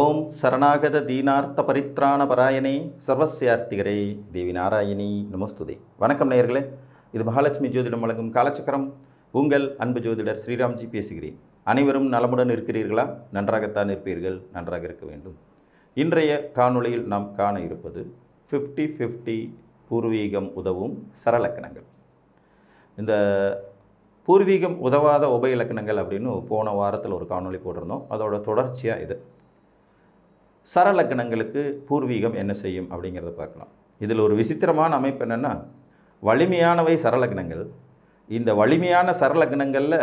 ஓம் சரணாகத தீனார்த்த பரித்ராண பராயணே சர்வசியார்த்திகரே தேவி நாராயணி நமஸ்துதே வணக்கம் நேயர்களே இது மகாலட்சுமி ஜோதிடம் வழங்கும் காலச்சக்கரம் உங்கள் அன்பு ஜோதிடர் ஸ்ரீராம்ஜி பேசுகிறேன் அனைவரும் நலமுடன் இருக்கிறீர்களா நன்றாகத்தான் இருப்பீர்கள் நன்றாக இருக்க வேண்டும் இன்றைய காணொளியில் நாம் காண இருப்பது ஃபிஃப்டி ஃபிஃப்டி பூர்வீகம் உதவும் சரலக்கணங்கள் இந்த பூர்வீகம் உதவாத உப இலக்கணங்கள் அப்படின்னு போன வாரத்தில் ஒரு காணொலி போட்டிருந்தோம் அதோட தொடர்ச்சியாக இது சரலக்கணங்களுக்கு பூர்வீகம் என்ன செய்யும் அப்படிங்கிறத பார்க்கலாம் இதில் ஒரு விசித்திரமான அமைப்பு என்னென்னா வலிமையானவை சரலக்கணங்கள் இந்த வலிமையான சரலக்கணங்களில்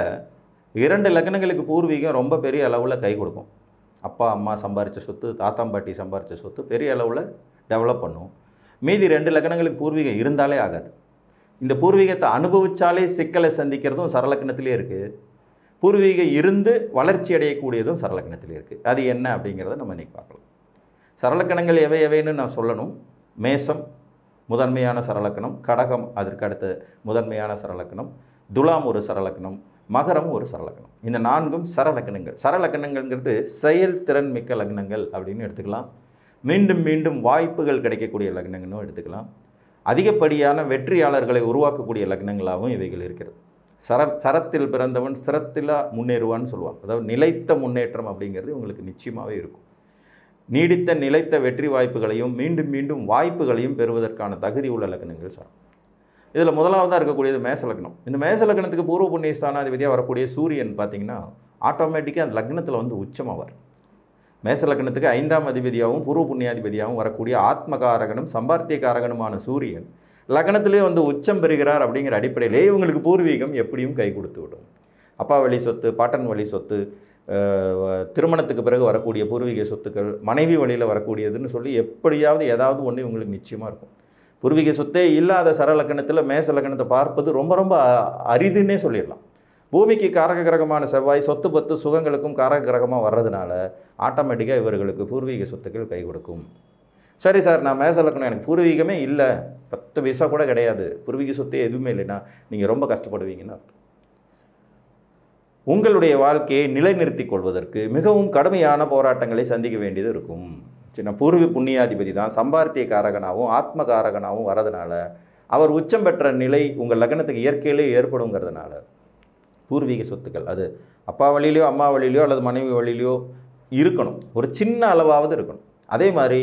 இரண்டு லக்னங்களுக்கு பூர்வீகம் ரொம்ப பெரிய அளவில் கை கொடுக்கும் அப்பா அம்மா சம்பாரித்த சொத்து தாத்தாம்பாட்டி சம்பாரித்த சொத்து பெரிய அளவில் டெவலப் பண்ணும் மீதி ரெண்டு லக்னங்களுக்கு பூர்வீகம் இருந்தாலே ஆகாது இந்த பூர்வீகத்தை அனுபவித்தாலே சிக்கலை சந்திக்கிறதும் சரலக்கணத்திலே இருக்குது பூர்வீகம் இருந்து வளர்ச்சி அடையக்கூடியதும் சரலக்கணத்திலே இருக்குது அது என்ன அப்படிங்கிறத நம்ம இன்றைக்கி பார்க்கலாம் சரலக்கணங்கள் எவை எவைன்னு நான் சொல்லணும் மேசம் முதன்மையான சரலக்கணம் கடகம் அதற்கு அடுத்த முதன்மையான சரலக்கணம் துலாம் ஒரு சரலக்கணம் மகரம் ஒரு சரலக்கணம் இந்த நான்கும் சரலக்கணங்கள் சரலக்கணங்கள்ங்கிறது செயல்திறன் மிக்க லக்னங்கள் அப்படின்னு எடுத்துக்கலாம் மீண்டும் மீண்டும் வாய்ப்புகள் கிடைக்கக்கூடிய லக்னங்கள்னு எடுத்துக்கலாம் அதிகப்படியான வெற்றியாளர்களை உருவாக்கக்கூடிய லக்னங்களாகவும் இவைகள் இருக்கிறது சர சரத்தில் பிறந்தவன் சிரத்தில் முன்னேறுவான்னு சொல்லுவாங்க அதாவது நிலைத்த முன்னேற்றம் அப்படிங்கிறது உங்களுக்கு நிச்சயமாகவே இருக்கும் நீடித்த நிலைத்த வெற்றி வாய்ப்புகளையும் மீண்டும் மீண்டும் வாய்ப்புகளையும் பெறுவதற்கான தகுதி உள்ள லக்னங்கள் சார் இதில் முதலாவதாக இருக்கக்கூடியது மேச லக்னம் இந்த மேச லக்னத்துக்கு பூர்வ புண்ணிய ஸ்தானாதிபதியாக வரக்கூடிய சூரியன் பார்த்திங்கன்னா ஆட்டோமேட்டிக்காக அந்த லக்னத்தில் வந்து உச்சமாவார் மேச லக்னத்துக்கு ஐந்தாம் அதிபதியாகவும் பூர்வ புண்ணியாதிபதியாகவும் வரக்கூடிய ஆத்மகாரகனும் சம்பார்த்திய காரகனுமான சூரியன் லக்னத்திலே வந்து உச்சம் பெறுகிறார் அப்படிங்கிற அடிப்படையிலே இவங்களுக்கு பூர்வீகம் எப்படியும் கை கொடுத்து விடும் அப்பா வழி சொத்து பாட்டன் வழி சொத்து திருமணத்துக்கு பிறகு வரக்கூடிய பூர்வீக சொத்துக்கள் மனைவி வழியில் வரக்கூடியதுன்னு சொல்லி எப்படியாவது ஏதாவது ஒன்று இவங்களுக்கு நிச்சயமாக இருக்கும் பூர்வீக சொத்தே இல்லாத சரலக்கணத்தில் மேச லக்கணத்தை பார்ப்பது ரொம்ப ரொம்ப அரிதுன்னே சொல்லிடலாம் பூமிக்கு காரக கிரகமான செவ்வாய் சொத்து பத்து சுகங்களுக்கும் காரக கிரகமாக வர்றதுனால ஆட்டோமேட்டிக்காக இவர்களுக்கு பூர்வீக சொத்துக்கள் கை கொடுக்கும் சரி சார் நான் மேச லக்கணம் எனக்கு பூர்வீகமே இல்லை பத்து வயசாக கூட கிடையாது பூர்வீக சொத்தே எதுவுமே இல்லைன்னா நீங்கள் ரொம்ப கஷ்டப்படுவீங்கன்னு அர்த்தம் உங்களுடைய வாழ்க்கையை நிலைநிறுத்தி கொள்வதற்கு மிகவும் கடுமையான போராட்டங்களை சந்திக்க வேண்டியது இருக்கும் சின்ன பூர்வி புண்ணியாதிபதி தான் சம்பார்த்திய காரகனாகவும் ஆத்ம காரகனாகவும் வரதுனால அவர் உச்சம் பெற்ற நிலை உங்கள் லக்னத்துக்கு இயற்கையிலே ஏற்படுங்கிறதுனால பூர்வீக சொத்துக்கள் அது அப்பா வழியிலையோ அம்மா வழியிலையோ அல்லது மனைவி வழியிலையோ இருக்கணும் ஒரு சின்ன அளவாவது இருக்கணும் அதே மாதிரி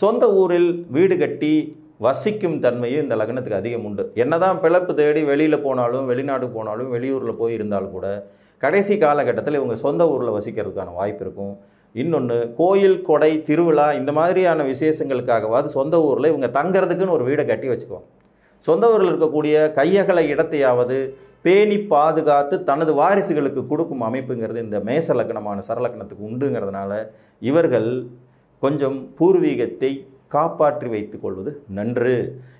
சொந்த ஊரில் வீடு கட்டி வசிக்கும் தன்மையும் இந்த லக்னத்துக்கு அதிகம் உண்டு என்னதான் பிழப்பு தேடி வெளியில் போனாலும் வெளிநாடு போனாலும் வெளியூரில் போய் இருந்தாலும் கூட கடைசி காலகட்டத்தில் இவங்க சொந்த ஊரில் வசிக்கிறதுக்கான வாய்ப்பு இருக்கும் இன்னொன்று கோயில் கொடை திருவிழா இந்த மாதிரியான விசேஷங்களுக்காகவாது சொந்த ஊரில் இவங்க தங்கிறதுக்குன்னு ஒரு வீடை கட்டி வச்சுக்குவாங்க சொந்த ஊரில் இருக்கக்கூடிய கையகல இடத்தையாவது பேணி பாதுகாத்து தனது வாரிசுகளுக்கு கொடுக்கும் அமைப்புங்கிறது இந்த மேச லக்னமான சரலக்கணத்துக்கு உண்டுங்கிறதுனால இவர்கள் கொஞ்சம் பூர்வீகத்தை காப்பாற்றி வைத்து கொள்வது நன்று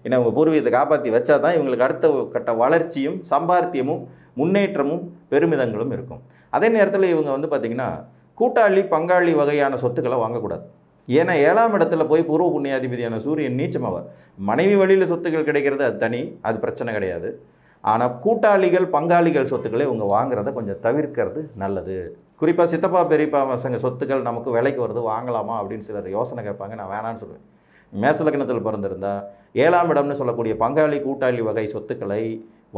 ஏன்னா உங்கள் பூர்வீகத்தை காப்பாற்றி வச்சா தான் இவங்களுக்கு அடுத்த கட்ட வளர்ச்சியும் சம்பாத்தியமும் முன்னேற்றமும் பெருமிதங்களும் இருக்கும் அதே நேரத்தில் இவங்க வந்து பார்த்திங்கன்னா கூட்டாளி பங்காளி வகையான சொத்துக்களை வாங்கக்கூடாது ஏன்னா ஏழாம் இடத்துல போய் பூர்வ புண்ணியாதிபதியான சூரியன் நீச்சமாவார் மனைவி வழியில் சொத்துக்கள் கிடைக்கிறது அது தனி அது பிரச்சனை கிடையாது ஆனால் கூட்டாளிகள் பங்காளிகள் சொத்துக்களை இவங்க வாங்குறத கொஞ்சம் தவிர்க்கிறது நல்லது குறிப்பாக சித்தப்பா பெரியப்பா பசங்க சொத்துக்கள் நமக்கு விலைக்கு வருது வாங்கலாமா அப்படின்னு சிலர் யோசனை கேட்பாங்க நான் வேணான்னு சொல்லுவேன் மேசலக்கணத்தில் பிறந்திருந்தால் ஏழாம் இடம்னு சொல்லக்கூடிய பங்காளி கூட்டாளி வகை சொத்துக்களை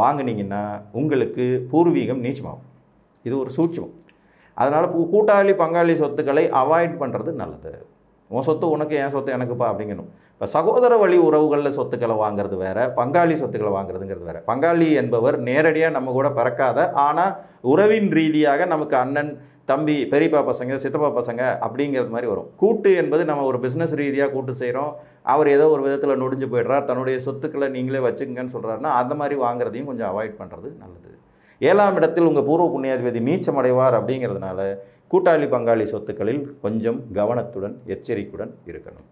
வாங்கினீங்கன்னா உங்களுக்கு பூர்வீகம் நீச்சமாகும் இது ஒரு சூட்சமம் அதனால் கூட்டாளி பங்காளி சொத்துக்களை அவாய்ட் பண்ணுறது நல்லது உன் சொத்து உனக்கு என் சொத்து எனக்குப்பா அப்படிங்கணும் இப்போ சகோதர வழி உறவுகளில் சொத்துக்களை வாங்குறது வேறு பங்காளி சொத்துக்களை வாங்குறதுங்கிறது வேறு பங்காளி என்பவர் நேரடியாக நம்ம கூட பிறக்காத ஆனால் உறவின் ரீதியாக நமக்கு அண்ணன் தம்பி பெரியப்பா பசங்க சித்தப்பா பசங்க அப்படிங்கிறது மாதிரி வரும் கூட்டு என்பது நம்ம ஒரு பிஸ்னஸ் ரீதியாக கூட்டு செய்கிறோம் அவர் ஏதோ ஒரு விதத்தில் நொடிஞ்சு போயிடுறார் தன்னுடைய சொத்துக்களை நீங்களே வச்சுக்கங்கன்னு சொல்கிறாருன்னா அந்த மாதிரி வாங்குறதையும் கொஞ்சம் அவாய்ட் பண்ணுறது நல்லது ஏழாம் இடத்தில் உங்கள் பூர்வ புண்ணியாதிபதி மீச்சமடைவார் அப்படிங்கிறதுனால கூட்டாளி பங்காளி சொத்துக்களில் கொஞ்சம் கவனத்துடன் எச்சரிக்கையுடன் இருக்கணும்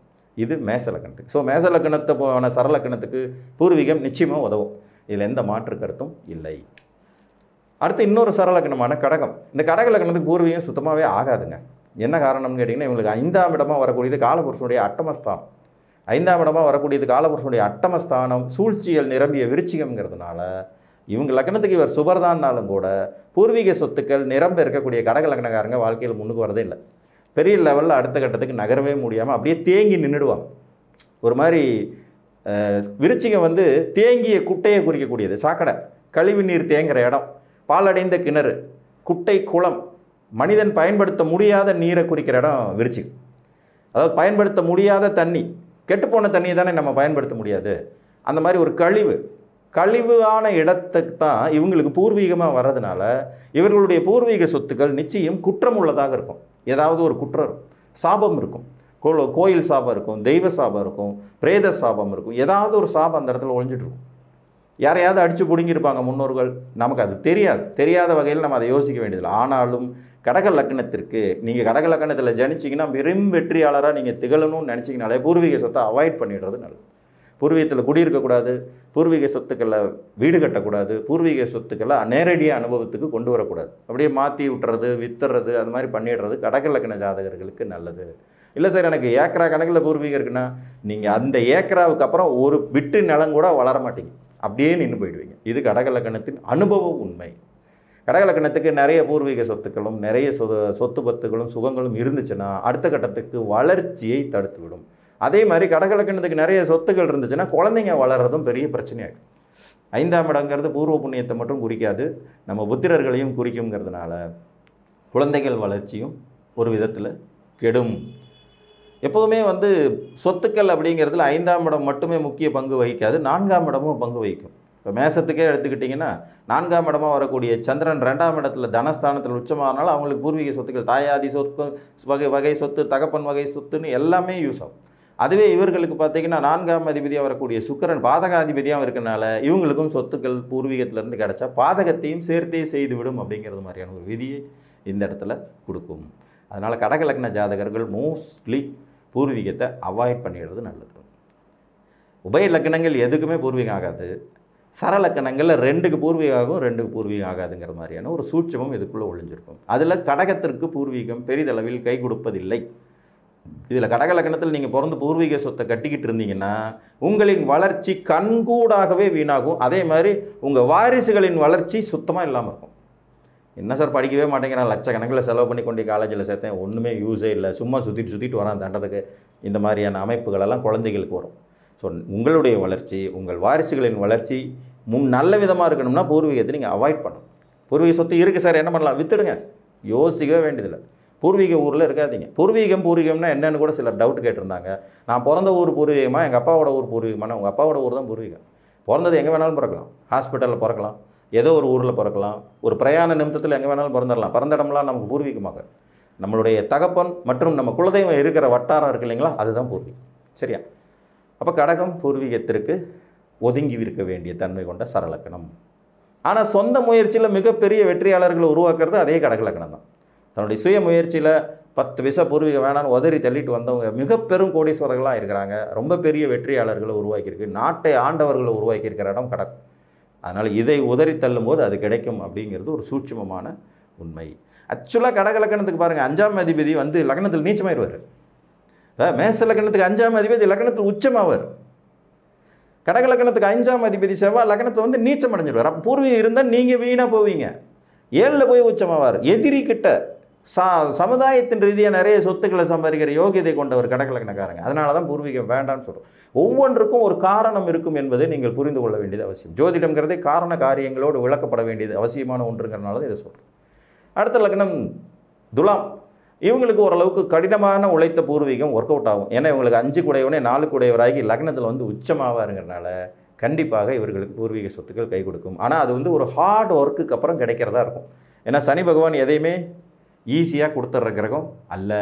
இது மேசலக்கணத்துக்கு ஸோ மேசலக்கணத்தை போன சரலக்கணத்துக்கு பூர்வீகம் நிச்சயமாக உதவும் இதில் எந்த மாற்று கருத்தும் இல்லை அடுத்து இன்னொரு சரலக்கணமான கடகம் இந்த கடக லக்கணத்துக்கு பூர்வீகம் சுத்தமாகவே ஆகாதுங்க என்ன காரணம்னு கேட்டிங்கன்னா இவங்களுக்கு ஐந்தாம் இடமாக வரக்கூடியது காலபுருஷனுடைய அட்டமஸ்தானம் ஐந்தாம் இடமாக வரக்கூடியது காலபுருஷனுடைய அட்டமஸ்தானம் சூழ்ச்சிகள் நிரம்பிய விருச்சிகம்ங்கிறதுனால இவங்க லக்னத்துக்கு இவர் சுபர்தான்னாலும் கூட பூர்வீக சொத்துக்கள் நிரம்ப இருக்கக்கூடிய கடக லக்னக்காரங்க வாழ்க்கையில் முன்னுக்கு வரதே இல்லை பெரிய லெவலில் அடுத்த கட்டத்துக்கு நகரவே முடியாமல் அப்படியே தேங்கி நின்றுடுவாங்க ஒரு மாதிரி விருச்சிகம் வந்து தேங்கிய குட்டையை குறிக்கக்கூடியது சாக்கடை கழிவு நீர் தேங்குகிற இடம் பாலடைந்த கிணறு குட்டை குளம் மனிதன் பயன்படுத்த முடியாத நீரை குறிக்கிற இடம் விருச்சிகம் அதாவது பயன்படுத்த முடியாத தண்ணி கெட்டுப்போன தண்ணியை தானே நம்ம பயன்படுத்த முடியாது அந்த மாதிரி ஒரு கழிவு கழிவான இடத்துக்கு தான் இவங்களுக்கு பூர்வீகமாக வர்றதுனால இவர்களுடைய பூர்வீக சொத்துக்கள் நிச்சயம் குற்றம் உள்ளதாக இருக்கும் ஏதாவது ஒரு குற்றம் சாபம் இருக்கும் கோயில் சாபம் இருக்கும் தெய்வ சாபம் இருக்கும் பிரேத சாபம் இருக்கும் ஏதாவது ஒரு சாபம் அந்த இடத்துல ஒழிஞ்சிட்ருக்கும் யாரையாவது அடித்து பிடுங்கியிருப்பாங்க முன்னோர்கள் நமக்கு அது தெரியாது தெரியாத வகையில் நம்ம அதை யோசிக்க வேண்டியதில்லை ஆனாலும் கடக லக்கணத்திற்கு நீங்கள் கடக லக்கணத்தில் ஜனிச்சிங்கன்னா பெரும் வெற்றியாளராக நீங்கள் திகழணும்னு நினச்சிங்கனாலே பூர்வீக சொத்தை அவாய்ட் பண்ணிடுறது நல்லது பூர்வீகத்தில் குடியிருக்கக்கூடாது பூர்வீக சொத்துக்களில் வீடு கட்டக்கூடாது பூர்வீக சொத்துக்களை நேரடியாக அனுபவத்துக்கு கொண்டு வரக்கூடாது அப்படியே மாற்றி விட்டுறது வித்துறது அது மாதிரி பண்ணிடுறது கடகலக்கண ஜாதகர்களுக்கு நல்லது இல்லை சார் எனக்கு ஏக்கரா கணக்கில் பூர்வீகம் இருக்குன்னா நீங்கள் அந்த ஏக்கராவுக்கு அப்புறம் ஒரு விட்டு நிலம் கூட வளர மாட்டிங்க அப்படியே நின்று போயிடுவீங்க இது கடகலக்கணத்தின் அனுபவ உண்மை கடகலக்கணத்துக்கு நிறைய பூர்வீக சொத்துக்களும் நிறைய சொ சொத்து பத்துகளும் சுகங்களும் இருந்துச்சுன்னா அடுத்த கட்டத்துக்கு வளர்ச்சியை தடுத்துவிடும் அதே மாதிரி கடகலக்கணத்துக்கு நிறைய சொத்துக்கள் இருந்துச்சுன்னா குழந்தைங்க வளர்கிறதும் பெரிய பிரச்சனையாகும் ஐந்தாம் இடங்கிறது பூர்வ புண்ணியத்தை மட்டும் குறிக்காது நம்ம புத்திரர்களையும் குறிக்குங்கிறதுனால குழந்தைகள் வளர்ச்சியும் ஒரு விதத்தில் கெடும் எப்போவுமே வந்து சொத்துக்கள் அப்படிங்கிறதுல ஐந்தாம் இடம் மட்டுமே முக்கிய பங்கு வகிக்காது நான்காம் இடமும் பங்கு வகிக்கும் இப்போ மேசத்துக்கே எடுத்துக்கிட்டிங்கன்னா நான்காம் இடமாக வரக்கூடிய சந்திரன் ரெண்டாம் இடத்துல தனஸ்தானத்தில் உச்சமானாலும் அவங்களுக்கு பூர்வீக சொத்துக்கள் தாயாதி சொத்து வகை வகை சொத்து தகப்பன் வகை சொத்துன்னு எல்லாமே யூஸ் ஆகும் அதுவே இவர்களுக்கு பார்த்திங்கன்னா நான்காம் அதிபதியாக வரக்கூடிய சுக்கரன் பாதகாதிபதியாக இருக்கனால இவங்களுக்கும் சொத்துக்கள் பூர்வீகத்திலேருந்து கிடச்சா பாதகத்தையும் சேர்த்தே செய்துவிடும் அப்படிங்கிறது மாதிரியான ஒரு விதியை இந்த இடத்துல கொடுக்கும் அதனால் கடகலக்ன ஜாதகர்கள் மோஸ்ட்லி பூர்வீகத்தை அவாய்ட் பண்ணிடுறது நல்லது உபய லக்கணங்கள் எதுக்குமே பூர்வீகம் ஆகாது சரலக்கணங்களில் ரெண்டுக்கு பூர்வீகம் ஆகும் ரெண்டுக்கு பூர்வீகம் ஆகாதுங்கிற மாதிரியான ஒரு சூட்சமும் இதுக்குள்ளே ஒழிஞ்சிருக்கும் அதில் கடகத்திற்கு பூர்வீகம் பெரிதளவில் கை கொடுப்பதில்லை இதில் கடகலக்கணத்தில் நீங்கள் பிறந்து பூர்வீக சொத்தை கட்டிக்கிட்டு இருந்தீங்கன்னா உங்களின் வளர்ச்சி கண்கூடாகவே வீணாகும் அதே மாதிரி உங்கள் வாரிசுகளின் வளர்ச்சி சுத்தமாக இல்லாமல் இருக்கும் என்ன சார் படிக்கவே மாட்டேங்கிறான் லட்சக்கணக்கில் செலவு பண்ணி கொண்டு காலேஜில் சேர்த்தேன் ஒன்றுமே யூஸே இல்லை சும்மா சுற்றிட்டு சுற்றிட்டு வரான் தண்டத்துக்கு இந்த மாதிரியான அமைப்புகளெல்லாம் குழந்தைகளுக்கு வரும் ஸோ உங்களுடைய வளர்ச்சி உங்கள் வாரிசுகளின் வளர்ச்சி முன் நல்ல விதமாக இருக்கணும்னா பூர்வீகத்தை நீங்கள் அவாய்ட் பண்ணணும் பூர்வீக சொத்து இருக்குது சார் என்ன பண்ணலாம் விற்றுடுங்க யோசிக்கவே வேண்டியதில்லை பூர்வீக ஊரில் இருக்காதிங்க பூர்வீகம் பூர்வீகம்னா என்னென்னு கூட சிலர் டவுட் கேட்டிருந்தாங்க நான் பிறந்த ஊர் பூர்வீகமாக எங்கள் அப்பாவோட ஊர் பூர்வீகமான உங்கள் அப்பாவோட ஊர் தான் பூர்வீகம் பிறந்தது எங்கே வேணாலும் பிறக்கலாம் ஹாஸ்பிட்டலில் பிறக்கலாம் ஏதோ ஒரு ஊரில் பிறக்கலாம் ஒரு பிரயாண நிமித்தத்தில் எங்கே வேணாலும் பிறந்துடலாம் பிறந்த இடம்லாம் நமக்கு பூர்வீகமாக நம்மளுடைய தகப்பன் மற்றும் நம்ம குலதெய்வம் இருக்கிற வட்டாரம் இருக்கு இல்லைங்களா அதுதான் பூர்வீகம் சரியா அப்போ கடகம் பூர்வீகத்திற்கு ஒதுங்கி இருக்க வேண்டிய தன்மை கொண்ட சரலக்கணம் ஆனால் சொந்த முயற்சியில் மிகப்பெரிய வெற்றியாளர்களை உருவாக்குறது அதே கடகலக்கணம் தான் தன்னுடைய சுய முயற்சியில் பத்து பைசா பூர்வீகம் வேணான்னு உதறி தள்ளிட்டு வந்தவங்க மிக பெரும் கோடீஸ்வரர்களாக இருக்கிறாங்க ரொம்ப பெரிய வெற்றியாளர்களை உருவாக்கியிருக்கு நாட்டை ஆண்டவர்களை உருவாக்கியிருக்கிற இடம் கிடக்கும் அதனால் இதை உதறி தள்ளும்போது அது கிடைக்கும் அப்படிங்கிறது ஒரு சூட்சமமான உண்மை ஆக்சுவலாக கடக லக்கணத்துக்கு பாருங்கள் அஞ்சாம் அதிபதி வந்து லக்னத்தில் நீச்சமாயிடுவார் மேச லக்கணத்துக்கு அஞ்சாம் அதிபதி லக்னத்தில் உச்சமாவார் கடக லக்கணத்துக்கு அஞ்சாம் அதிபதி செவ்வாய் லக்னத்தில் வந்து நீச்சம் அடைஞ்சிடுவார் அப்போ பூர்வீகம் இருந்தால் நீங்கள் வீணாக போவீங்க ஏழில் போய் உச்சமாவார் எதிரி கிட்ட சா சமுதாயத்தின் ரீதியாக நிறைய சொத்துக்களை சம்பாதிக்கிற யோகியதை கொண்டவர் கடக்கலக்கணக்காரங்க அதனால தான் பூர்வீகம் வேண்டாம்னு சொல்கிறோம் ஒவ்வொன்றுக்கும் ஒரு காரணம் இருக்கும் என்பதை நீங்கள் புரிந்து கொள்ள வேண்டியது அவசியம் ஜோதிடம்ங்கிறதே காரண காரியங்களோடு விளக்கப்பட வேண்டியது அவசியமான ஒன்றுங்கிறனால இதை சொல்கிறோம் அடுத்த லக்னம் துலாம் இவங்களுக்கு ஓரளவுக்கு கடினமான உழைத்த பூர்வீகம் ஒர்க் அவுட் ஆகும் ஏன்னா இவங்களுக்கு அஞ்சு குடையவனே நாலு குடையவராகி லக்னத்தில் வந்து உச்சமாவாருங்கிறனால கண்டிப்பாக இவர்களுக்கு பூர்வீக சொத்துக்கள் கை கொடுக்கும் ஆனால் அது வந்து ஒரு ஹார்ட் ஒர்க்குக்கு அப்புறம் கிடைக்கிறதா இருக்கும் ஏன்னா சனி பகவான் எதையுமே ஈஸியாக கொடுத்துட்ற கிரகம் அல்ல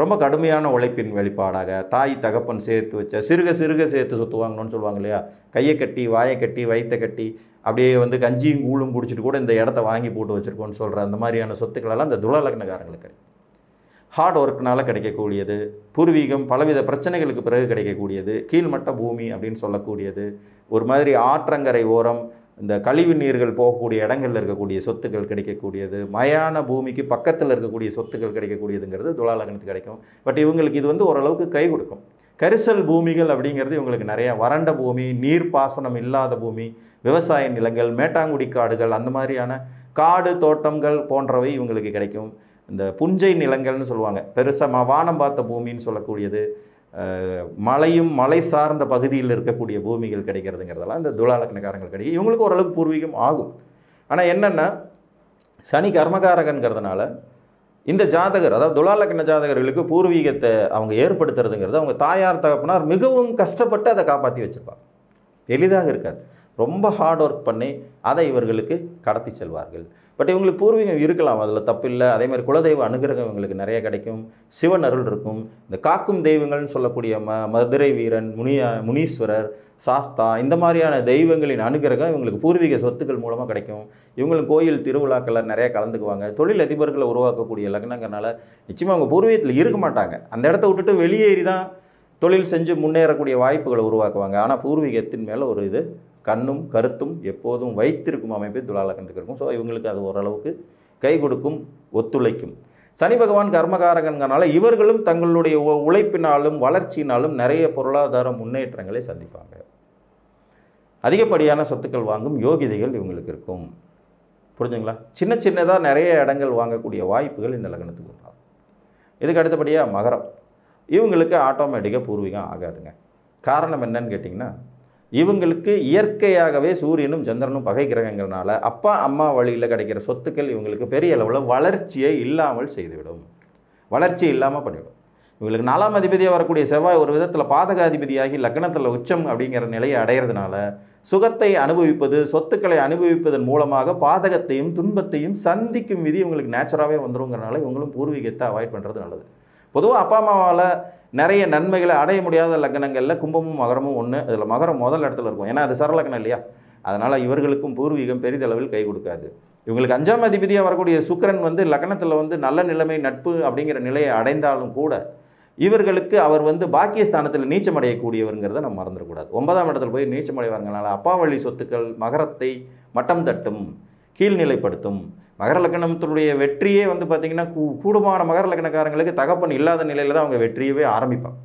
ரொம்ப கடுமையான உழைப்பின் வெளிப்பாடாக தாய் தகப்பன் சேர்த்து வச்ச சிறுக சிறுக சேர்த்து சுற்றுவாங்கன்னு சொல்லுவாங்க இல்லையா கையை கட்டி வாயை கட்டி வயிற்ற கட்டி அப்படியே வந்து கஞ்சியும் கூழும் குடிச்சிட்டு கூட இந்த இடத்த வாங்கி போட்டு வச்சுருக்கோன்னு சொல்கிற அந்த மாதிரியான சொத்துக்களெல்லாம் இந்த துளலக்னக்காரங்களுக்கு கிடைக்கும் ஹார்ட் ஒர்க்னால் கிடைக்கக்கூடியது பூர்வீகம் பலவித பிரச்சனைகளுக்கு பிறகு கிடைக்கக்கூடியது கீழ்மட்ட பூமி அப்படின்னு சொல்லக்கூடியது ஒரு மாதிரி ஆற்றங்கரை ஓரம் இந்த கழிவு நீர்கள் போகக்கூடிய இடங்களில் இருக்கக்கூடிய சொத்துக்கள் கிடைக்கக்கூடியது மயான பூமிக்கு பக்கத்தில் இருக்கக்கூடிய சொத்துக்கள் கிடைக்கக்கூடியதுங்கிறது துலாலகனத்துக்கு கிடைக்கும் பட் இவங்களுக்கு இது வந்து ஓரளவுக்கு கை கொடுக்கும் கரிசல் பூமிகள் அப்படிங்கிறது இவங்களுக்கு நிறையா வறண்ட பூமி நீர்ப்பாசனம் இல்லாத பூமி விவசாய நிலங்கள் மேட்டாங்குடி காடுகள் அந்த மாதிரியான காடு தோட்டங்கள் போன்றவை இவங்களுக்கு கிடைக்கும் இந்த புஞ்சை நிலங்கள்னு சொல்லுவாங்க பெருசாக வானம் பார்த்த பூமின்னு சொல்லக்கூடியது மலையும் மலை சார்ந்த பகுதியில் இருக்கக்கூடிய பூமிகள் கிடைக்கிறதுங்கிறதெல்லாம் இந்த துலாலக்னக்காரங்கள் கிடைக்கும் இவங்களுக்கு ஓரளவுக்கு பூர்வீகம் ஆகும் ஆனால் என்னென்னா சனி கர்மகாரகங்கிறதுனால இந்த ஜாதகர் அதாவது துலாலக்ன ஜாதகர்களுக்கு பூர்வீகத்தை அவங்க ஏற்படுத்துறதுங்கிறது அவங்க தாயார் தகப்பனார் மிகவும் கஷ்டப்பட்டு அதை காப்பாற்றி வச்சுருப்பாங்க எளிதாக இருக்காது ரொம்ப ஹார்ட் ஒர்க் பண்ணி அதை இவர்களுக்கு கடத்தி செல்வார்கள் பட் இவங்களுக்கு பூர்வீகம் இருக்கலாம் அதில் தப்பு இல்லை அதேமாதிரி குலதெய்வ அனுகிரகம் இவங்களுக்கு நிறைய கிடைக்கும் சிவன் அருள் இருக்கும் இந்த காக்கும் தெய்வங்கள்னு சொல்லக்கூடிய ம மதுரை வீரன் முனிய முனீஸ்வரர் சாஸ்தா இந்த மாதிரியான தெய்வங்களின் அனுகிரகம் இவங்களுக்கு பூர்வீக சொத்துக்கள் மூலமாக கிடைக்கும் இவங்களும் கோயில் திருவிழாக்களில் நிறைய கலந்துக்குவாங்க தொழில் அதிபர்களை உருவாக்கக்கூடிய லக்னங்கிறனால நிச்சயமாக அவங்க பூர்வீகத்தில் இருக்க மாட்டாங்க அந்த இடத்த விட்டுட்டு வெளியேறி தான் தொழில் செஞ்சு முன்னேறக்கூடிய வாய்ப்புகளை உருவாக்குவாங்க ஆனால் பூர்வீகத்தின் மேலே ஒரு இது கண்ணும் கருத்தும் எப்போதும் வைத்திருக்கும் அமைப்பை துலாலக்கணத்துக்கு இருக்கும் ஸோ இவங்களுக்கு அது ஓரளவுக்கு கை கொடுக்கும் ஒத்துழைக்கும் சனி பகவான் கர்மகாரகனால இவர்களும் தங்களுடைய உழைப்பினாலும் வளர்ச்சியினாலும் நிறைய பொருளாதார முன்னேற்றங்களை சந்திப்பாங்க அதிகப்படியான சொத்துக்கள் வாங்கும் யோகிதைகள் இவங்களுக்கு இருக்கும் புரிஞ்சுங்களா சின்ன சின்னதாக நிறைய இடங்கள் வாங்கக்கூடிய வாய்ப்புகள் இந்த லக்னத்துக்கு உண்டாகும் இதுக்கு அடுத்தபடியாக மகரம் இவங்களுக்கு ஆட்டோமேட்டிக்காக பூர்வீகம் ஆகாதுங்க காரணம் என்னன்னு கேட்டிங்கன்னா இவங்களுக்கு இயற்கையாகவே சூரியனும் சந்திரனும் பகை கிரகங்கிறனால அப்பா அம்மா வழியில் கிடைக்கிற சொத்துக்கள் இவங்களுக்கு பெரிய அளவில் வளர்ச்சியை இல்லாமல் செய்துவிடும் வளர்ச்சி இல்லாமல் பண்ணிவிடும் இவங்களுக்கு நாலாம் அதிபதியாக வரக்கூடிய செவ்வாய் ஒரு விதத்தில் பாதகாதிபதியாகி லக்னத்தில் உச்சம் அப்படிங்கிற நிலையை அடையிறதுனால சுகத்தை அனுபவிப்பது சொத்துக்களை அனுபவிப்பதன் மூலமாக பாதகத்தையும் துன்பத்தையும் சந்திக்கும் விதி இவங்களுக்கு நேச்சுராகவே வந்துருங்கிறனால இவங்களும் பூர்வீகத்தை அவாய்ட் பண்ணுறது நல்லது பொதுவாக அப்பா அம்மாவால் நிறைய நன்மைகளை அடைய முடியாத லக்னங்களில் கும்பமும் மகரமும் ஒன்று அதில் மகரம் முதல் இடத்துல இருக்கும் ஏன்னா அது சரலக்கணம் இல்லையா அதனால் இவர்களுக்கும் பூர்வீகம் பெரிதளவில் கை கொடுக்காது இவங்களுக்கு அஞ்சாம் அதிபதியாக வரக்கூடிய சுக்கரன் வந்து லக்னத்தில் வந்து நல்ல நிலைமை நட்பு அப்படிங்கிற நிலையை அடைந்தாலும் கூட இவர்களுக்கு அவர் வந்து பாக்கியஸ்தானத்தில் நீச்சம் அடையக்கூடியவருங்கிறத நம்ம மறந்துடக்கூடாது ஒன்பதாம் இடத்துல போய் நீச்சம் அடைவாருங்கனால அப்பா வழி சொத்துக்கள் மகரத்தை மட்டம் தட்டும் கீழ்நிலைப்படுத்தும் மகர லக்கணத்தினுடைய வெற்றியே வந்து பார்த்திங்கன்னா கூ கூடுமான மகர லக்கணக்காரங்களுக்கு தகப்பன் இல்லாத நிலையில் தான் அவங்க வெற்றியவே ஆரம்பிப்பாங்க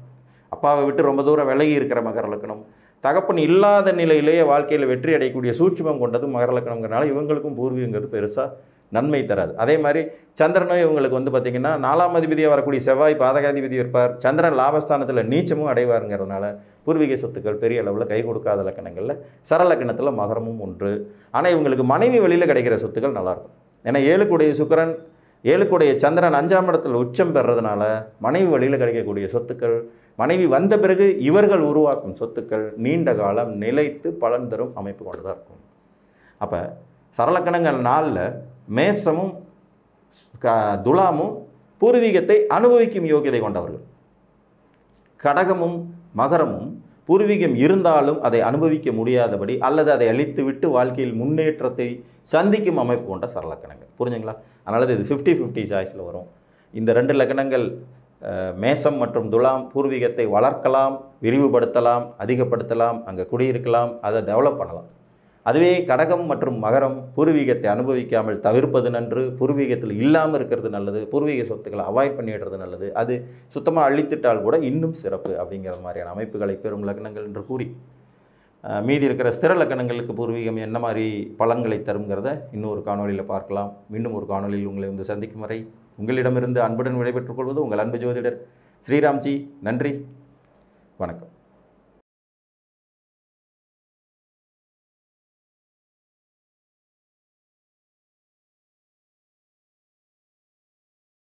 அப்பாவை விட்டு ரொம்ப தூரம் விலகி இருக்கிற மகர லக்கணம் தகப்பன் இல்லாத நிலையிலேயே வாழ்க்கையில் வெற்றி அடையக்கூடிய சூட்சமம் கொண்டது மகர லக்கணங்கிறனால இவங்களுக்கும் பூர்வீகங்கிறது பெருசாக நன்மை தராது அதே மாதிரி சந்திரனும் இவங்களுக்கு வந்து பார்த்திங்கன்னா நாலாம் அதிபதியாக வரக்கூடிய செவ்வாய் பாதகாதிபதி இருப்பார் சந்திரன் லாபஸ்தானத்தில் நீச்சமும் அடைவாருங்கிறதுனால பூர்வீக சொத்துக்கள் பெரிய அளவில் கை கொடுக்காத லக்கணங்களில் சரலக்கணத்தில் மகரமும் ஒன்று ஆனால் இவங்களுக்கு மனைவி வழியில் கிடைக்கிற சொத்துக்கள் நல்லாயிருக்கும் ஏன்னா ஏழுக்குடைய சுக்கரன் ஏழுக்குடைய சந்திரன் அஞ்சாம் இடத்தில் உச்சம் பெறுறதுனால மனைவி வழியில் கிடைக்கக்கூடிய சொத்துக்கள் மனைவி வந்த பிறகு இவர்கள் உருவாக்கும் சொத்துக்கள் நீண்ட காலம் நிலைத்து பலன் தரும் அமைப்பு கொண்டதாக இருக்கும் அப்போ சரலக்கணங்கள் நாளில் மேசமும் துலாமும் பூர்வீகத்தை அனுபவிக்கும் யோகியதை கொண்டவர்கள் கடகமும் மகரமும் பூர்வீகம் இருந்தாலும் அதை அனுபவிக்க முடியாதபடி அல்லது அதை அழித்துவிட்டு வாழ்க்கையில் முன்னேற்றத்தை சந்திக்கும் அமைப்பு கொண்ட சரலக்கணங்கள் புரிஞ்சுங்களா அதனால் இது ஃபிஃப்டி ஃபிஃப்டி சாய்ஸில் வரும் இந்த ரெண்டு லக்கணங்கள் மேசம் மற்றும் துலாம் பூர்வீகத்தை வளர்க்கலாம் விரிவுபடுத்தலாம் அதிகப்படுத்தலாம் அங்கே குடியிருக்கலாம் அதை டெவலப் பண்ணலாம் அதுவே கடகம் மற்றும் மகரம் பூர்வீகத்தை அனுபவிக்காமல் தவிர்ப்பது நன்று பூர்வீகத்தில் இல்லாமல் இருக்கிறது நல்லது பூர்வீக சொத்துக்களை அவாய்ட் பண்ணிடுறது நல்லது அது சுத்தமாக அழித்திட்டால் கூட இன்னும் சிறப்பு அப்படிங்கிற மாதிரியான அமைப்புகளை பெறும் லக்னங்கள் என்று கூறி மீதி இருக்கிற ஸ்திர லக்கணங்களுக்கு பூர்வீகம் என்ன மாதிரி பலன்களை தருங்கிறத இன்னொரு காணொலியில் பார்க்கலாம் மீண்டும் ஒரு காணொலியில் உங்களை வந்து சந்திக்கும் வரை உங்களிடமிருந்து அன்புடன் விடைபெற்றுக் கொள்வது உங்கள் அன்பு ஜோதிடர் ஸ்ரீராம்ஜி நன்றி வணக்கம்